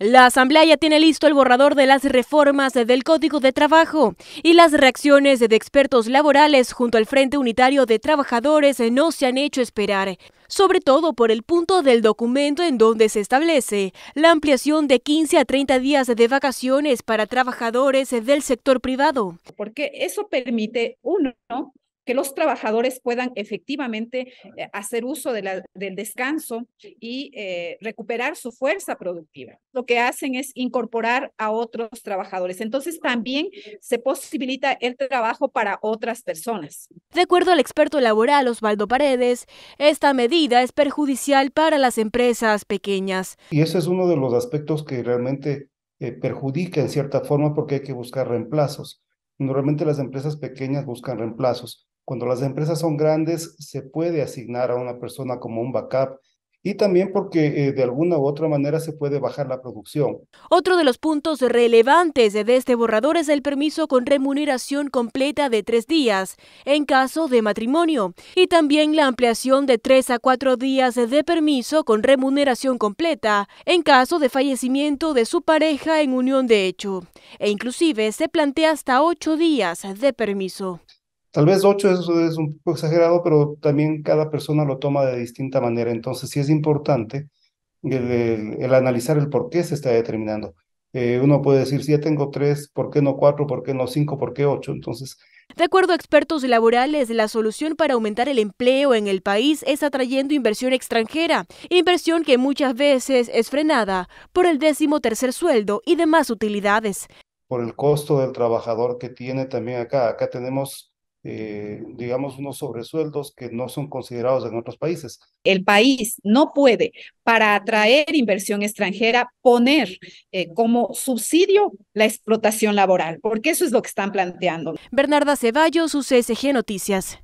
La Asamblea ya tiene listo el borrador de las reformas del Código de Trabajo y las reacciones de expertos laborales junto al Frente Unitario de Trabajadores no se han hecho esperar, sobre todo por el punto del documento en donde se establece la ampliación de 15 a 30 días de vacaciones para trabajadores del sector privado. Porque eso permite, uno, que los trabajadores puedan efectivamente eh, hacer uso del descanso y eh, recuperar su fuerza productiva. Lo que hacen es incorporar a otros trabajadores. Entonces también se posibilita el trabajo para otras personas. De acuerdo al experto laboral Osvaldo Paredes, esta medida es perjudicial para las empresas pequeñas. Y ese es uno de los aspectos que realmente eh, perjudica en cierta forma porque hay que buscar reemplazos. Normalmente las empresas pequeñas buscan reemplazos. Cuando las empresas son grandes, se puede asignar a una persona como un backup y también porque eh, de alguna u otra manera se puede bajar la producción. Otro de los puntos relevantes de este borrador es el permiso con remuneración completa de tres días en caso de matrimonio y también la ampliación de tres a cuatro días de permiso con remuneración completa en caso de fallecimiento de su pareja en unión de hecho e inclusive se plantea hasta ocho días de permiso. Tal vez ocho es, un poco exagerado, pero también cada persona lo toma de distinta manera. Entonces sí es importante el, analizar el por qué se está determinando. Eh, uno puede decir, si ya tengo tres, ¿por qué no cuatro? ¿Por qué no cinco? ¿Por qué ocho? Entonces... De acuerdo a expertos laborales, la solución para aumentar el empleo en el país es atrayendo inversión extranjera, inversión que muchas veces es frenada por el décimo tercer sueldo y demás utilidades. Por el costo del trabajador que tiene también acá. Acá tenemos eh, digamos, unos sobresueldos que no son considerados en otros países. El país no puede, para atraer inversión extranjera, poner eh, como subsidio la explotación laboral, porque eso es lo que están planteando. Bernarda Ceballos, UCSG Noticias.